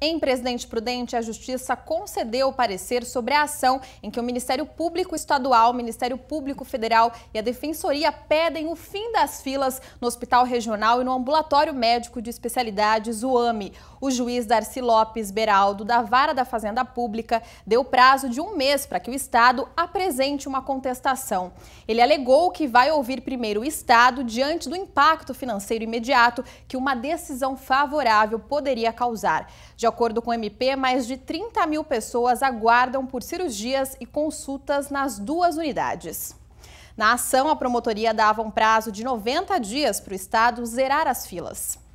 Em Presidente Prudente, a Justiça concedeu parecer sobre a ação em que o Ministério Público Estadual, Ministério Público Federal e a Defensoria pedem o fim das filas no Hospital Regional e no Ambulatório Médico de Especialidades, UAMI. O juiz Darcy Lopes Beraldo, da Vara da Fazenda Pública, deu prazo de um mês para que o Estado apresente uma contestação. Ele alegou que vai ouvir primeiro o Estado diante do impacto financeiro imediato que uma decisão favorável poderia causar. De de acordo com o MP, mais de 30 mil pessoas aguardam por cirurgias e consultas nas duas unidades. Na ação, a promotoria dava um prazo de 90 dias para o Estado zerar as filas.